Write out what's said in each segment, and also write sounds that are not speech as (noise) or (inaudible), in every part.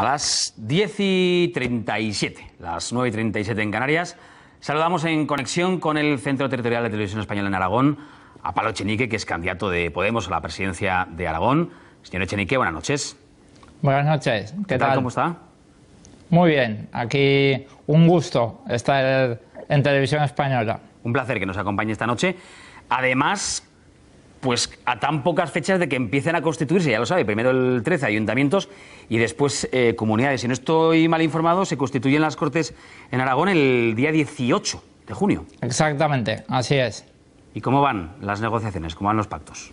A las 10 y 37, las 9 y 37 en Canarias, saludamos en conexión con el Centro Territorial de Televisión Española en Aragón a Pablo Echenique, que es candidato de Podemos a la presidencia de Aragón. Señor Echenique, buenas noches. Buenas noches. ¿Qué, ¿Qué tal? ¿Cómo está? Muy bien. Aquí un gusto estar en Televisión Española. Un placer que nos acompañe esta noche. Además, pues a tan pocas fechas de que empiecen a constituirse, ya lo sabe, primero el 13 ayuntamientos y después eh, comunidades. Si no estoy mal informado, se constituyen las Cortes en Aragón el día 18 de junio. Exactamente, así es. ¿Y cómo van las negociaciones? ¿Cómo van los pactos?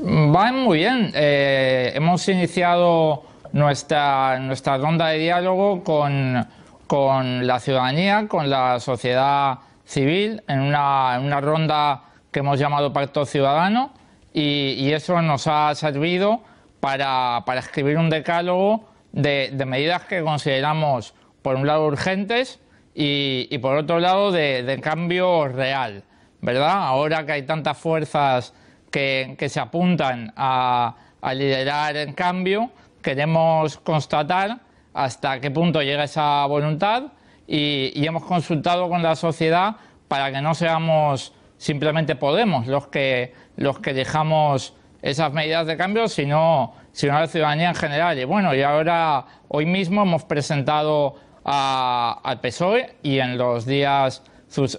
Van muy bien. Eh, hemos iniciado nuestra, ronda de diálogo con, la ciudadanía, con la sociedad civil, en una ronda que hemos llamado Pacto Ciudadano y, eso nos ha servido para, escribir un decálogo de, medidas que consideramos, por un lado, urgentes y, por otro lado, de, cambio real, ¿verdad? Ahora que hay tantas fuerzas que, se apuntan a, liderar el cambio, queremos constatar hasta qué punto llega esa voluntad y, y, hemos consultado con la sociedad para que no seamos simplemente Podemos los que, los que dejamos esas medidas de cambio, sino, sino la ciudadanía en general. Y bueno, y ahora, hoy mismo hemos presentado al PSOE y en los días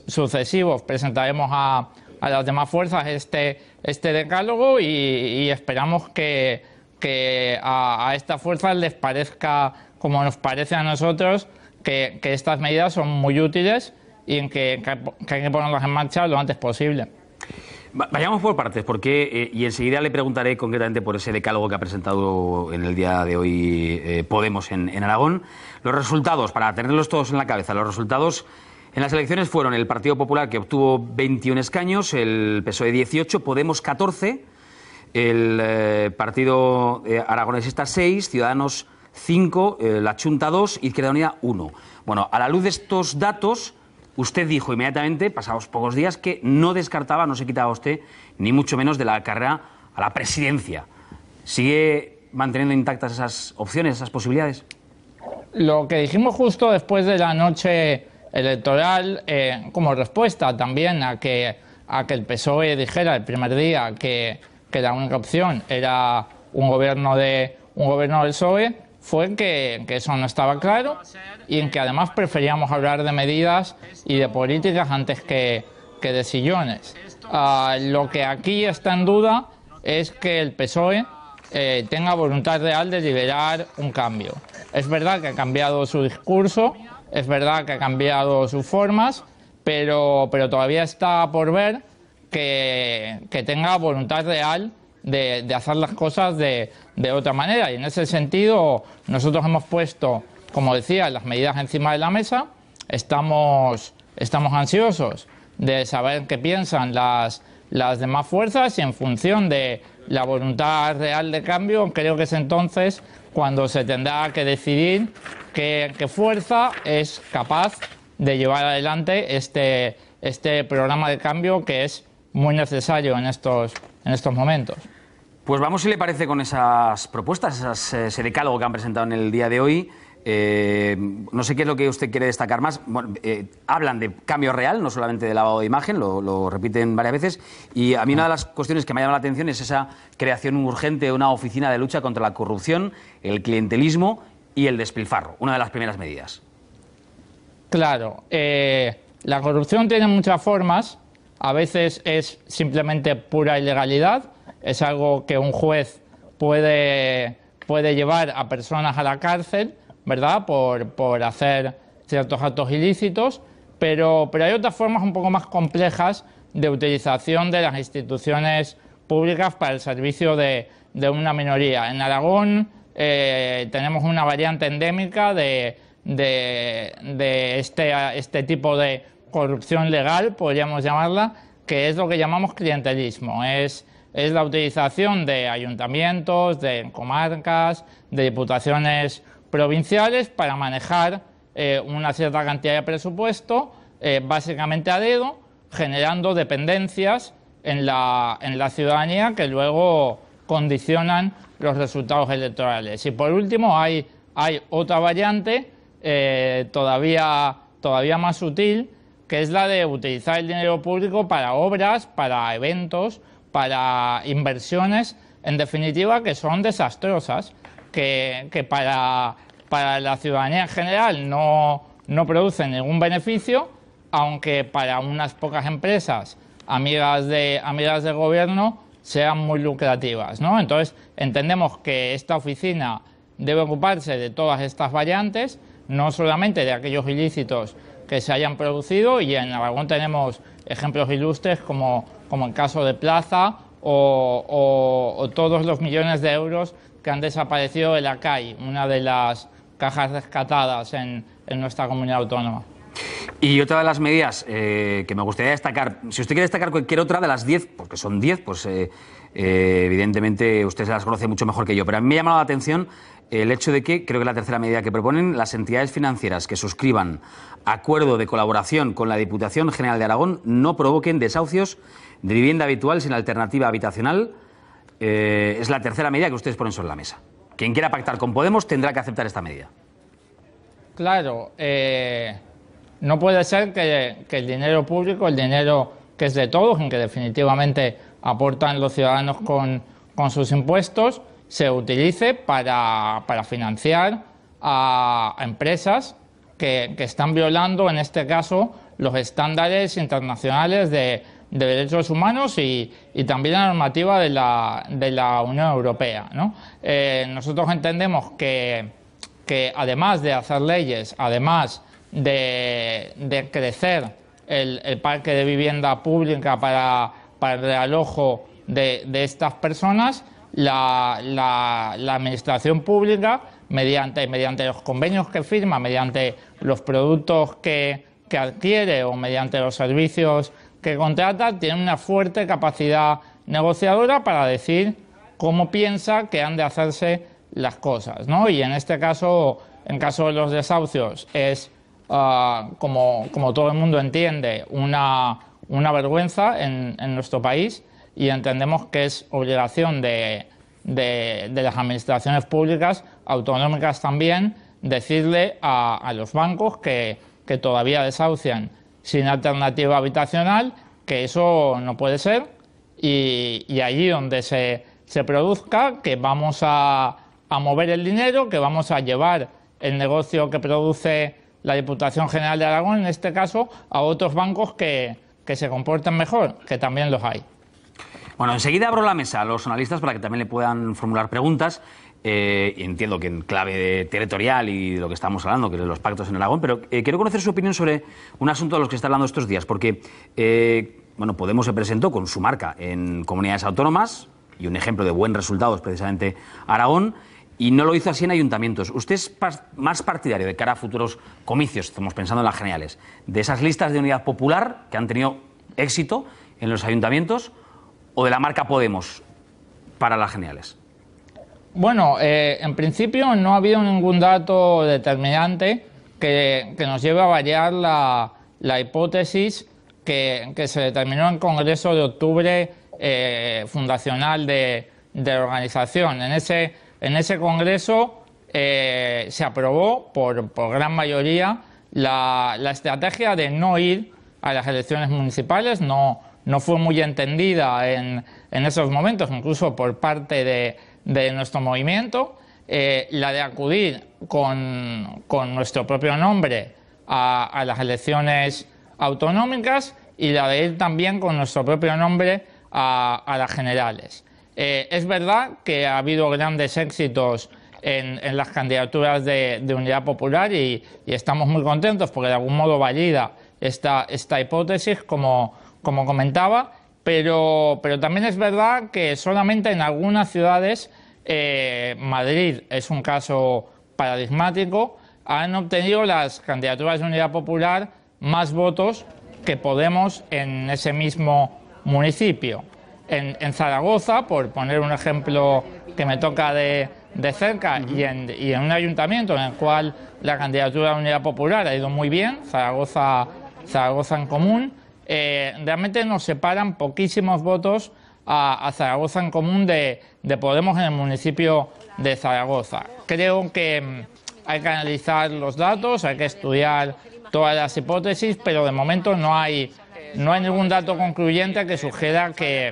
sucesivos presentaremos a, las demás fuerzas este, este decálogo y, esperamos que, que a, a estas fuerzas les parezca, como nos parece a nosotros, que, que estas medidas son muy útiles y en que, hay que ponerlos en marcha lo antes posible. Vayamos por partes, porque eh, y enseguida le preguntaré concretamente por ese decálogo que ha presentado en el día de hoy eh, Podemos en, Aragón. Los resultados, para tenerlos todos en la cabeza, los resultados en las elecciones fueron el Partido Popular que obtuvo 21 escaños, el PSOE 18, Podemos 14, el eh, Partido Aragonesista 6, Ciudadanos 5, la Junta 2, Izquierda Unida 1. Bueno, a la luz de estos datos Usted dijo inmediatamente, pasados pocos días, que no descartaba, no se quitaba usted, ni mucho menos de la carrera a la presidencia. ¿Sigue manteniendo intactas esas opciones, esas posibilidades? Lo que dijimos justo después de la noche electoral, eh, como respuesta también a que, a que el PSOE dijera el primer día que, que la única opción era un gobierno, de, un gobierno del PSOE, fue que, eso no estaba claro y en que además preferíamos hablar de medidas y de políticas antes que, que de sillones. Ah, lo que aquí está en duda es que el PSOE eh, tenga voluntad real de liberar un cambio. Es verdad que ha cambiado su discurso, es verdad que ha cambiado sus formas, pero, todavía está por ver que, que tenga voluntad real de, hacer las cosas de, otra manera. Y en ese sentido, nosotros hemos puesto, como decía, las medidas encima de la mesa. Estamos, estamos ansiosos de saber qué piensan las, demás fuerzas y en función de la voluntad real de cambio, creo que es entonces cuando se tendrá que decidir qué, fuerza es capaz de llevar adelante este, este programa de cambio que es muy necesario en estos en estos momentos. Pues vamos, si le parece, con esas propuestas, esas, eh, ese decálogo que han presentado en el día de hoy. Eh, no sé qué es lo que usted quiere destacar más. Eh, hablan de cambio real, no solamente de lavado de imagen, lo, repiten varias veces. Y a mí una de las cuestiones que me ha llamado la atención es esa creación urgente de una oficina de lucha contra la corrupción, el clientelismo y el despilfarro, una de las primeras medidas. Claro, la corrupción tiene muchas formas a veces es simplemente pura ilegalidad, es algo que un juez puede, puede llevar a personas a la cárcel, ¿verdad? Por, hacer ciertos actos ilícitos, pero, pero hay otras formas un poco más complejas de utilización de las instituciones públicas para el servicio de, de una minoría. En Aragón eh, tenemos una variante endémica de, de, este, este tipo de corrupción legal, podríamos llamarla, que es lo que llamamos clientelismo. Es, la utilización de ayuntamientos, de comarcas, de diputaciones provinciales para manejar eh, una cierta cantidad de presupuesto, eh, básicamente a dedo, generando dependencias en la, ciudadanía que luego condicionan los resultados electorales. Y por último, hay, otra variante eh, todavía, todavía más sutil, que es la de utilizar el dinero público para obras, para eventos, para inversiones, en definitiva, que son desastrosas, que, para, la ciudadanía en general no, no producen ningún beneficio, aunque para unas pocas empresas amigas, de, amigas del gobierno sean muy lucrativas. ¿no? Entonces, entendemos que esta oficina debe ocuparse de todas estas variantes, no solamente de aquellos ilícitos que se hayan producido y en Aragón tenemos ejemplos ilustres como, como el caso de Plaza o, todos los millones de euros que han desaparecido de la CAI, una de las cajas rescatadas en, nuestra comunidad autónoma. Y otra de las medidas eh, que me gustaría destacar, si usted quiere destacar cualquier otra de las diez, porque son diez, pues eh, eh, evidentemente usted se las conoce mucho mejor que yo, pero a mí me ha llamado la atención el hecho de que, creo que la tercera medida que proponen, las entidades financieras que suscriban acuerdo de colaboración con la Diputación General de Aragón no provoquen desahucios de vivienda habitual sin alternativa habitacional. Eh, es la tercera medida que ustedes ponen sobre la mesa. Quien quiera pactar con Podemos tendrá que aceptar esta medida. Claro, eh, no puede ser que, el dinero público, el dinero que es de todos, en que definitivamente aportan los ciudadanos con sus impuestos, se utilice para, financiar a empresas que, están violando, en este caso, los estándares internacionales de, derechos humanos y, también la normativa de la, Unión Europea. Eh, nosotros entendemos que, además de hacer leyes, además de, crecer el, parque de vivienda pública para, el realojo de, de estas personas, la, administración pública mediante, mediante los convenios que firma, mediante los productos que, adquiere o mediante los servicios que contrata, tiene una fuerte capacidad negociadora para decir cómo piensa que han de hacerse las cosas, ¿no? Y en este caso, en caso de los desahucios, es, ah, como, todo el mundo entiende, una, vergüenza en nuestro país y entendemos que es obligación de, las administraciones públicas, autonómicas también, decirle a, los bancos que, todavía desahucian sin alternativa habitacional, que eso no puede ser, y, allí donde se, produzca, que vamos a, mover el dinero, que vamos a llevar el negocio que produce la Diputación General de Aragón, en este caso, a otros bancos que se comporten mejor, que también los hay. Bueno, enseguida abro la mesa a los analistas para que también le puedan formular preguntas. Eh, entiendo que en clave territorial y de lo que estamos hablando, que es de los pactos en Aragón, pero eh, quiero conocer su opinión sobre un asunto de los que está hablando estos días, porque eh, bueno, Podemos se presentó con su marca en comunidades autónomas, y un ejemplo de buen resultado es precisamente Aragón, y no lo hizo así en ayuntamientos. ¿Usted es más partidario de cara a futuros comicios, estamos pensando en las generales, de esas listas de unidad popular que han tenido éxito en los ayuntamientos? de la marca Podemos para las geniales? Bueno, eh, en principio no ha habido ningún dato determinante que, nos lleve a variar la, hipótesis que, se determinó en el Congreso de Octubre eh, fundacional de, la organización. En ese, en ese Congreso eh, se aprobó por, gran mayoría la, la, estrategia de no ir a las elecciones municipales, no, no fue muy entendida en, esos momentos, incluso por parte de, nuestro movimiento, eh, la de acudir con, nuestro propio nombre a, las elecciones autonómicas y la de ir también con nuestro propio nombre a, las generales. Eh, es verdad que ha habido grandes éxitos en, las candidaturas de, Unidad Popular y, estamos muy contentos porque de algún modo valida esta, esta hipótesis como, como comentaba, pero, pero también es verdad que solamente en algunas ciudades, eh, Madrid es un caso paradigmático, han obtenido las candidaturas de Unidad Popular más votos que Podemos en ese mismo municipio. En, en Zaragoza, por poner un ejemplo que me toca de, de cerca, y, en, un ayuntamiento en el cual la candidatura de Unidad Popular ha ido muy bien, Zaragoza, Zaragoza en común, eh, realmente nos separan poquísimos votos a, Zaragoza en común de, Podemos en el municipio de Zaragoza. Creo que mm, hay que analizar los datos, hay que estudiar todas las hipótesis, pero de momento no hay, no hay ningún dato concluyente que sugiera que,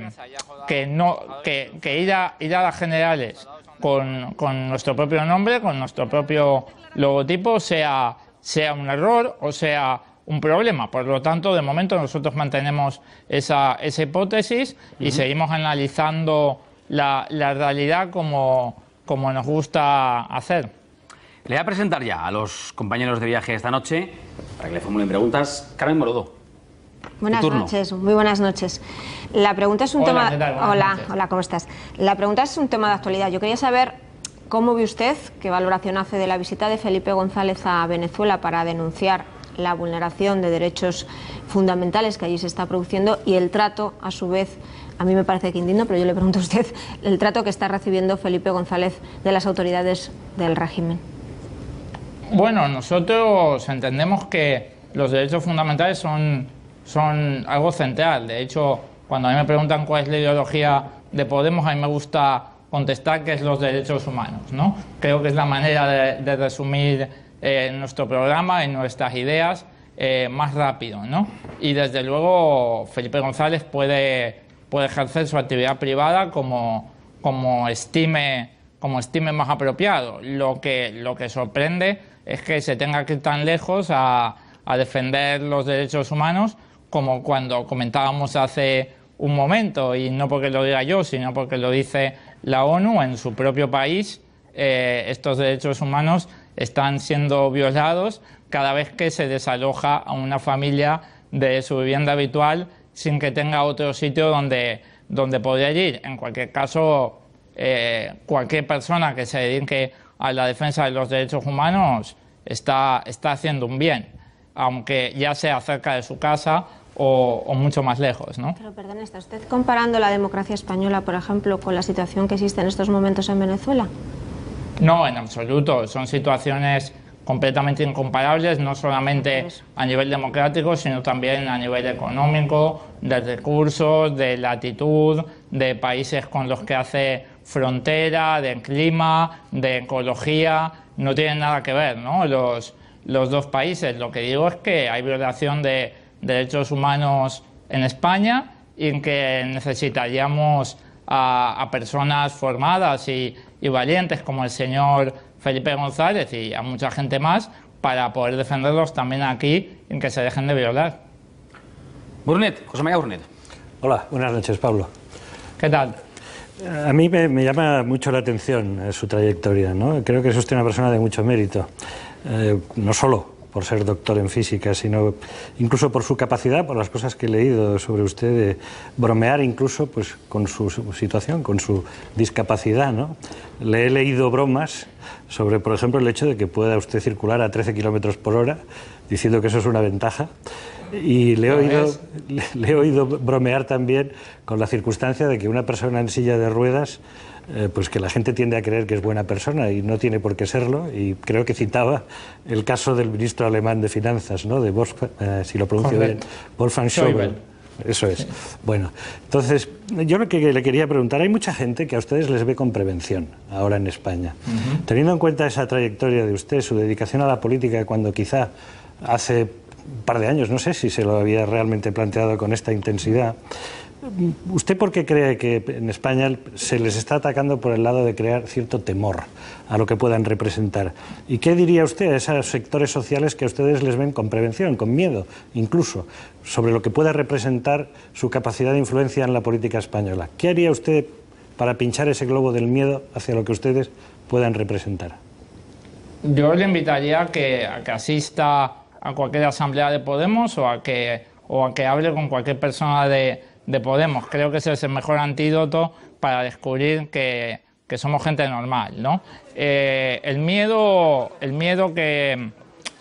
no, que, que ir, a, ir a las generales con, con, nuestro propio nombre, con nuestro propio logotipo, sea, sea un error o sea un problema. Por lo tanto, de momento nosotros mantenemos esa, esa hipótesis y seguimos analizando la, la realidad como, como nos gusta hacer. Le voy a presentar ya a los compañeros de viaje esta noche, para que le formulen preguntas, Carmen Morodo. Buenas noches, muy buenas noches. La pregunta es un tema. hola, hola, ¿cómo estás? La pregunta es un tema de actualidad. Yo quería saber cómo ve usted, qué valoración hace de la visita de Felipe González a Venezuela para denunciar la vulneración de derechos fundamentales que allí se está produciendo y el trato, a su vez, a mí me parece que indigno, pero yo le pregunto a usted, el trato que está recibiendo Felipe González de las autoridades del régimen. Bueno, nosotros entendemos que los derechos fundamentales son, son algo central. De hecho, cuando a mí me preguntan cuál es la ideología de Podemos, a mí me gusta contestar que es los derechos humanos. ¿no? Creo que es la manera de resumir eh, ...en nuestro programa, en nuestras ideas, eh, más rápido, ¿no? Y desde luego Felipe González puede, puede ejercer su actividad privada como, como, estime, como estime más apropiado. Lo que, lo que sorprende es que se tenga que ir tan lejos a, defender los derechos humanos como cuando comentábamos hace un momento, y no porque lo diga yo, sino porque lo dice la ONU en su propio país, eh, estos derechos humanos están siendo violados cada vez que se desaloja a una familia de su vivienda habitual sin que tenga otro sitio donde, donde poder ir. En cualquier caso, eh, cualquier persona que se dedique a la defensa de los derechos humanos está, haciendo un bien, aunque ya sea cerca de su casa o, mucho más lejos. ¿no? Pero perdón, ¿está usted comparando la democracia española, por ejemplo, con la situación que existe en estos momentos en Venezuela? No, en absoluto. Son situaciones completamente incomparables, no solamente a nivel democrático, sino también a nivel económico, de recursos, de latitud, de países con los que hace frontera, de clima, de ecología. No tienen nada que ver, ¿no? Los, los dos países. Lo que digo es que hay violación de derechos humanos en España y en que necesitaríamos a personas formadas y y valientes como el señor Felipe González y a mucha gente más para poder defenderlos también aquí en que se dejen de violar. Brunet, José María Brunet? Hola, buenas noches, Pablo. ¿Qué tal? A mí me, llama mucho la atención eh, su trayectoria, ¿no? Creo que es usted una persona de mucho mérito, eh, no solo por ser doctor en física, sino incluso por su capacidad, por las cosas que he leído sobre usted, de bromear incluso pues, con su situación, con su discapacidad. ¿no? Le he leído bromas sobre, por ejemplo, el hecho de que pueda usted circular a 13 kilómetros por hora, diciendo que eso es una ventaja. Y le he, oído, le, he, oído, bromear también con la circunstancia de que una persona en silla de ruedas, eh, pues que la gente tiende a creer que es buena persona y no tiene por qué serlo. Y creo que citaba el caso del ministro alemán de Finanzas, ¿no? de eh, si lo pronuncio bien, Wolfgang Schäuble. Eso es. Bueno, entonces, yo lo que le quería preguntar, hay mucha gente que a ustedes les ve con prevención ahora en España. Teniendo en cuenta esa trayectoria de usted, su dedicación a la política, cuando quizá hace un par de años, no sé si se lo había realmente planteado con esta intensidad. ¿Usted por qué cree que en España se les está atacando por el lado de crear cierto temor a lo que puedan representar? ¿Y qué diría usted a esos sectores sociales que a ustedes les ven con prevención, con miedo, incluso, sobre lo que pueda representar su capacidad de influencia en la política española? ¿Qué haría usted para pinchar ese globo del miedo hacia lo que ustedes puedan representar? Yo le invitaría a que, a que asista a cualquier asamblea de Podemos o a que, o hable con cualquier persona de, Podemos. Creo que ese es el mejor antídoto para descubrir que, somos gente normal, ¿no? Eh, el miedo, el miedo que,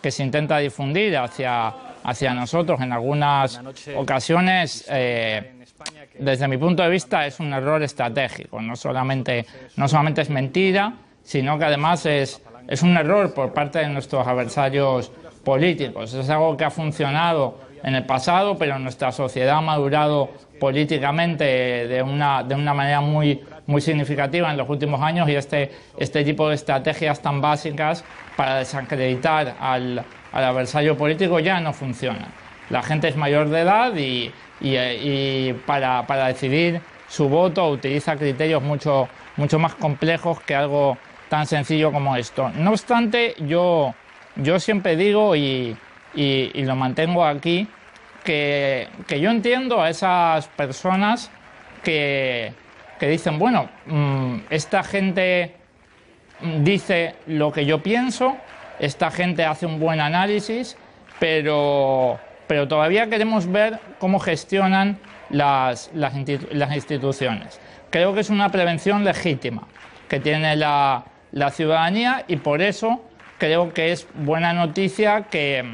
se intenta difundir hacia, hacia nosotros en algunas ocasiones, eh, desde mi punto de vista, es un error estratégico. No solamente, no solamente es mentira, sino que además es, es un error por parte de nuestros adversarios políticos. Es algo que ha funcionado en el pasado, pero nuestra sociedad ha madurado políticamente de una, de una manera muy, muy significativa en los últimos años y este, este tipo de estrategias tan básicas para desacreditar al, adversario político ya no funciona. La gente es mayor de edad y, para, para, decidir su voto utiliza criterios mucho, mucho más complejos que algo tan sencillo como esto. No obstante, yo yo siempre digo y, lo mantengo aquí, que, yo entiendo a esas personas que, dicen, bueno, mm, esta gente dice lo que yo pienso, esta gente hace un buen análisis, pero, pero todavía queremos ver cómo gestionan las, instituciones. Creo que es una prevención legítima que tiene la, la ciudadanía y por eso creo que es buena noticia que,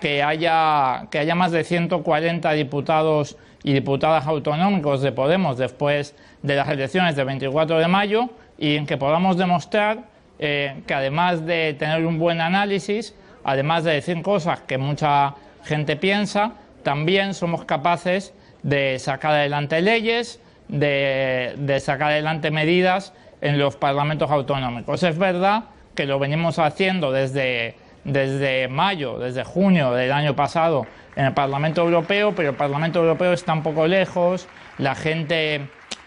que, haya, que haya más de 140 diputados y diputadas autonómicos de Podemos después de las elecciones del 24 de mayo y en que podamos demostrar eh, que además de tener un buen análisis, además de decir cosas que mucha gente piensa, también somos capaces de sacar adelante leyes, de, de sacar adelante medidas en los parlamentos autonómicos. Es verdad que lo venimos haciendo desde, desde mayo, desde junio del año pasado en el Parlamento Europeo, pero el Parlamento Europeo está un poco lejos, la gente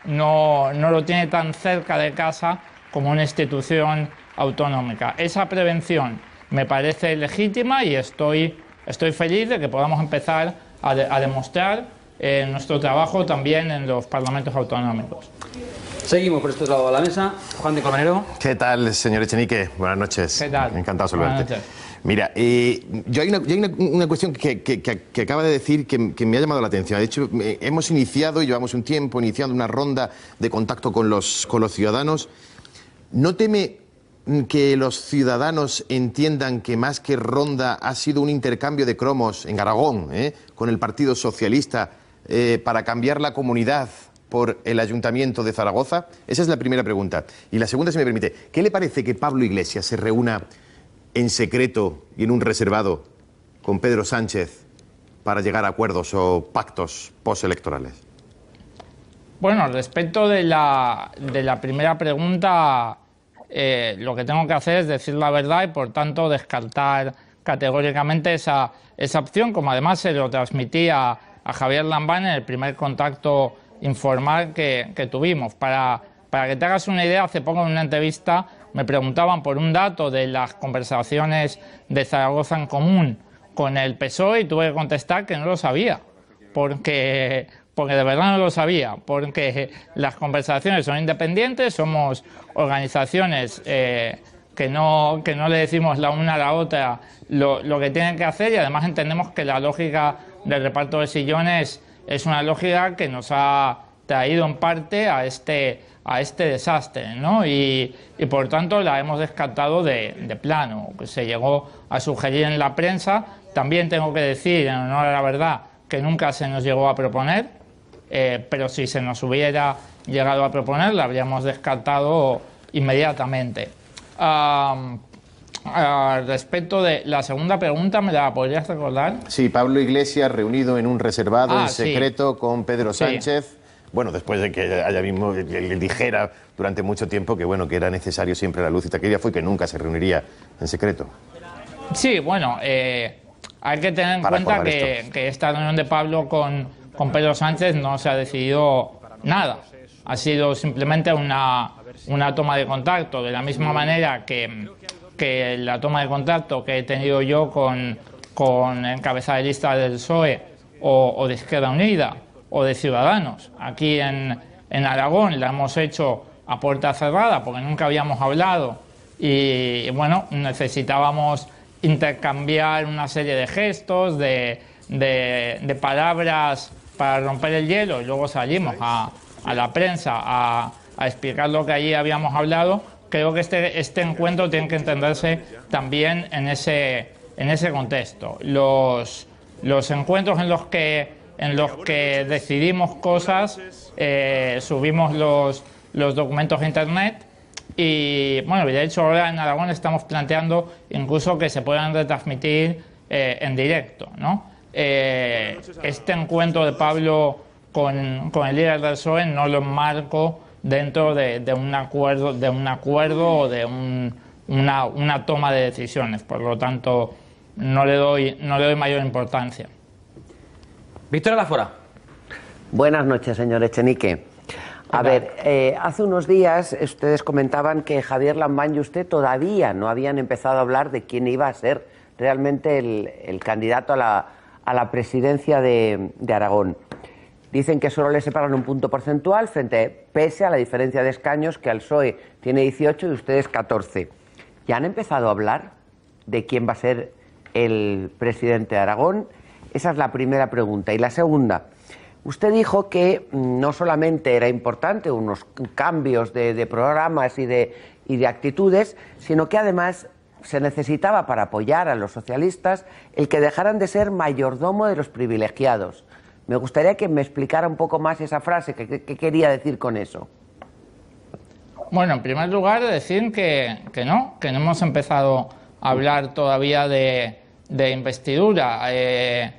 no, lo tiene tan cerca de casa como una institución autonómica. Esa prevención me parece legítima y estoy, estoy feliz de que podamos empezar a, demostrar eh, nuestro trabajo también en los parlamentos autonómicos. Seguimos por este lado de la mesa. Juan de Colmenero. ¿Qué tal, señor Echenique? Buenas noches. ¿Qué tal? Encantado de saludarte. Mira, eh, yo hay una, cuestión que, acaba de decir que, me ha llamado la atención. De hecho, hemos iniciado, y llevamos un tiempo iniciando una ronda de contacto con los, con los ciudadanos. ¿No teme que los ciudadanos entiendan que más que ronda ha sido un intercambio de cromos en Aragón eh, con el Partido Socialista eh, para cambiar la comunidad por el Ayuntamiento de Zaragoza? Esa es la primera pregunta. Y la segunda, si me permite, ¿qué le parece que Pablo Iglesias se reúna en secreto y en un reservado con Pedro Sánchez para llegar a acuerdos o pactos postelectorales? Bueno, respecto de la, primera pregunta, eh, lo que tengo que hacer es decir la verdad y, por tanto, descartar categóricamente esa, opción, como además se lo transmití a, a Javier Lambán en el primer contacto ...informar que, tuvimos. Para, para que te hagas una idea, hace poco en una entrevista me preguntaban por un dato de las conversaciones de Zaragoza en común con el PSOE y tuve que contestar que no lo sabía, porque, porque de verdad no lo sabía, porque las conversaciones son independientes, somos organizaciones eh, que, no, que no le decimos la una a la otra lo, lo que tienen que hacer y además entendemos que la lógica del reparto de sillones es una lógica que nos ha traído en parte a este, a este desastre, ¿no? Y, por tanto la hemos descartado de, plano, que pues se llegó a sugerir en la prensa. También tengo que decir, en honor a la verdad, que nunca se nos llegó a proponer, eh, pero si se nos hubiera llegado a proponer, la habríamos descartado inmediatamente. Ah, al respecto de la segunda pregunta, ¿me la podrías recordar? Sí, Pablo Iglesias reunido en un reservado ah, en secreto con Pedro Sánchez. Bueno, después de que haya mismo le dijera durante mucho tiempo que bueno que era necesario siempre la luz y taquilla fue que nunca se reuniría en secreto. Sí, bueno, eh, hay que tener en cuenta que, esta reunión de Pablo con, Pedro Sánchez no se ha decidido nada. Ha sido simplemente una toma de contacto, de la misma manera que que la toma de contacto que he tenido yo con, con el cabeza de lista del PSOE o, de Izquierda Unida o de Ciudadanos. Aquí en, Aragón la hemos hecho a puerta cerrada porque nunca habíamos hablado y, bueno, necesitábamos intercambiar una serie de gestos, de, palabras para romper el hielo y luego salimos a, a la prensa a explicar lo que allí habíamos hablado creo que este, este encuentro tiene que entenderse también en ese, contexto. Los, los encuentros en los que, en los que decidimos cosas, eh, subimos los, documentos a Internet y, bueno, de hecho ahora en Aragón estamos planteando incluso que se puedan retransmitir eh, en directo, eh, este encuentro de Pablo con, con el líder del PSOE no lo enmarco dentro de, un acuerdo, de un acuerdo o de una, toma de decisiones. Por lo tanto, no le doy, no le doy mayor importancia. Víctor Alafora. Buenas noches, señor Echenique. A ver, eh, hace unos días ustedes comentaban que Javier Lambán y usted todavía no habían empezado a hablar de quién iba a ser realmente el, el candidato a la, a la presidencia de, de Aragón. Dicen que solo le separan un punto porcentual frente pese a la diferencia de escaños que al PSOE tiene 18 y ustedes 14. Ya han empezado a hablar de quién va a ser el presidente de Aragón. Esa es la primera pregunta. Y la segunda, usted dijo que mm, no solamente era importante unos cambios de, programas y de actitudes, sino que además se necesitaba para apoyar a los socialistas el que dejaran de ser mayordomo de los privilegiados. Me gustaría que me explicara un poco más esa frase, qué que quería decir con eso. Bueno, en primer lugar, decir que, no, que no hemos empezado a hablar todavía de, investidura. Eh,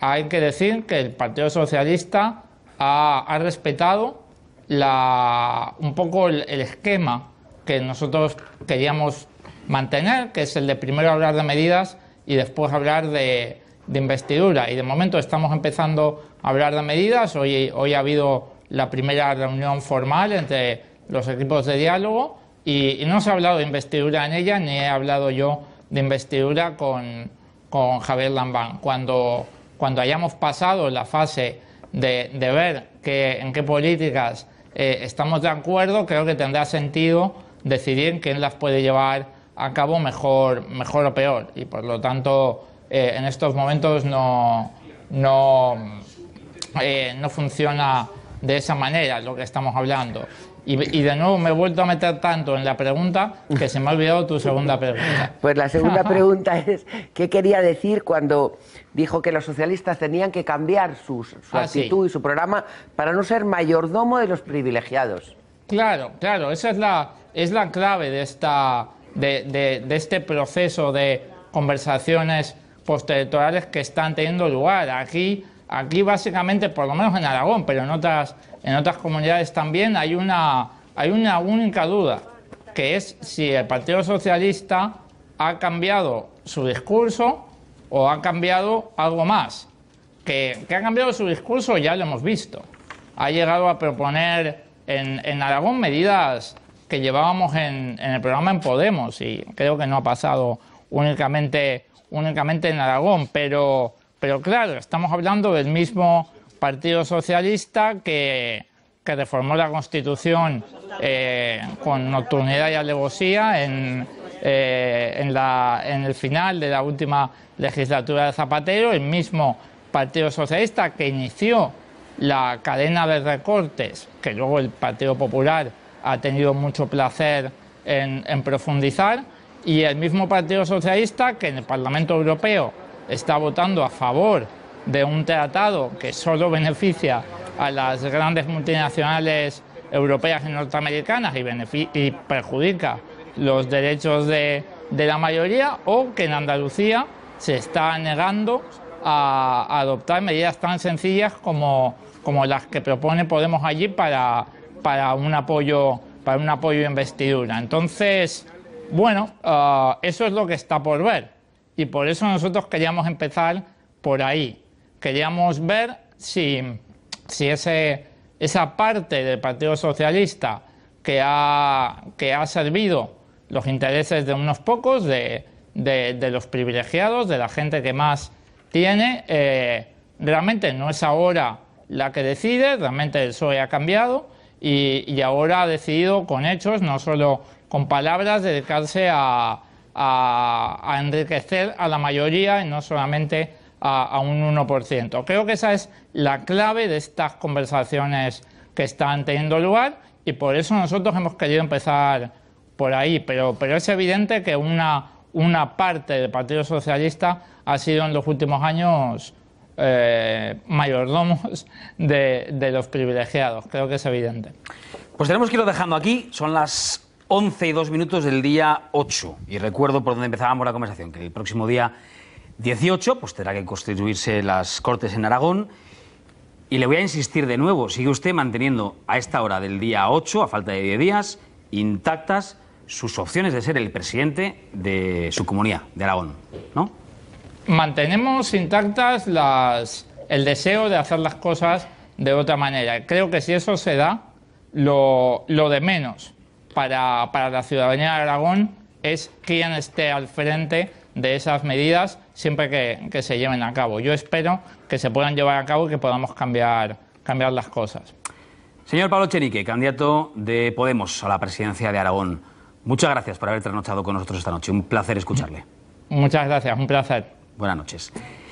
hay que decir que el Partido Socialista ha, respetado la, un poco el, esquema que nosotros queríamos mantener, que es el de primero hablar de medidas y después hablar de, de investidura y de momento estamos empezando a hablar de medidas. Hoy, hoy ha habido la primera reunión formal entre los equipos de diálogo y, no se ha hablado de investidura en ella ni he hablado yo de investidura con, con Javier Lambán. Cuando, cuando hayamos pasado la fase de, de ver que, en qué políticas eh, estamos de acuerdo, creo que tendrá sentido decidir quién las puede llevar a cabo mejor, mejor o peor. Y por lo tanto, eh, en estos momentos no, no, eh, no funciona de esa manera lo que estamos hablando. Y, de nuevo me he vuelto a meter tanto en la pregunta que se me ha olvidado tu segunda pregunta. (laughs) Pues la segunda (laughs) pregunta es, ¿qué quería decir cuando dijo que los socialistas tenían que cambiar su ah, actitud y su programa para no ser mayordomo de los privilegiados? Claro, claro, esa es la, es la clave de, esta, de, de, de este proceso de conversaciones postelectorales que están teniendo lugar. Aquí, aquí básicamente, por lo menos en Aragón, pero en otras, en otras comunidades también, hay una, hay una única duda, que es si el Partido Socialista ha cambiado su discurso o ha cambiado algo más. Que, ha cambiado su discurso ya lo hemos visto. Ha llegado a proponer en, en Aragón medidas que llevábamos en, en el programa en Podemos y creo que no ha pasado únicamente únicamente en Aragón, pero, pero claro, estamos hablando del mismo Partido Socialista que, reformó la Constitución eh, con nocturnidad y alevosía eh, en, el final de la última legislatura de Zapatero, el mismo Partido Socialista que inició la cadena de recortes, que luego el Partido Popular ha tenido mucho placer en profundizar, y el mismo Partido Socialista que en el Parlamento Europeo está votando a favor de un tratado que solo beneficia a las grandes multinacionales europeas y norteamericanas y, perjudica los derechos de, la mayoría, o que en Andalucía se está negando a, adoptar medidas tan sencillas como, las que propone Podemos allí para, un apoyo, para un apoyo investidura. Entonces, bueno, ah, eso es lo que está por ver y por eso nosotros queríamos empezar por ahí. Queríamos ver si, ese, esa parte del Partido Socialista que ha, servido los intereses de unos pocos, de, los privilegiados, de la gente que más tiene, eh, realmente no es ahora la que decide, realmente el PSOE ha cambiado y, y ahora ha decidido con hechos, no solo con palabras, dedicarse a, enriquecer a la mayoría y no solamente a, un 1%. Creo que esa es la clave de estas conversaciones que están teniendo lugar y por eso nosotros hemos querido empezar por ahí, pero, es evidente que una, una parte del Partido Socialista ha sido en los últimos años eh, mayordomos de, los privilegiados, creo que es evidente. Pues tenemos que irlo dejando aquí, son las 11 y 2 minutos del día 8. Y recuerdo por donde empezábamos la conversación, que el próximo día 18 pues tendrá que constituirse las Cortes en Aragón. Y le voy a insistir de nuevo, sigue usted manteniendo a esta hora del día 8, a falta de 10 días, intactas sus opciones de ser el presidente de su comunidad, de Aragón, ¿no? Mantenemos intactas las, el deseo de hacer las cosas de otra manera. Creo que si eso se da, lo, lo de menos para, la ciudadanía de Aragón es quien esté al frente de esas medidas siempre que, se lleven a cabo. Yo espero que se puedan llevar a cabo y que podamos cambiar, cambiar las cosas. Señor Pablo Chenique, candidato de Podemos a la presidencia de Aragón, muchas gracias por haber trasnochado con nosotros esta noche. Un placer escucharle. Muchas gracias, un placer. Buenas noches.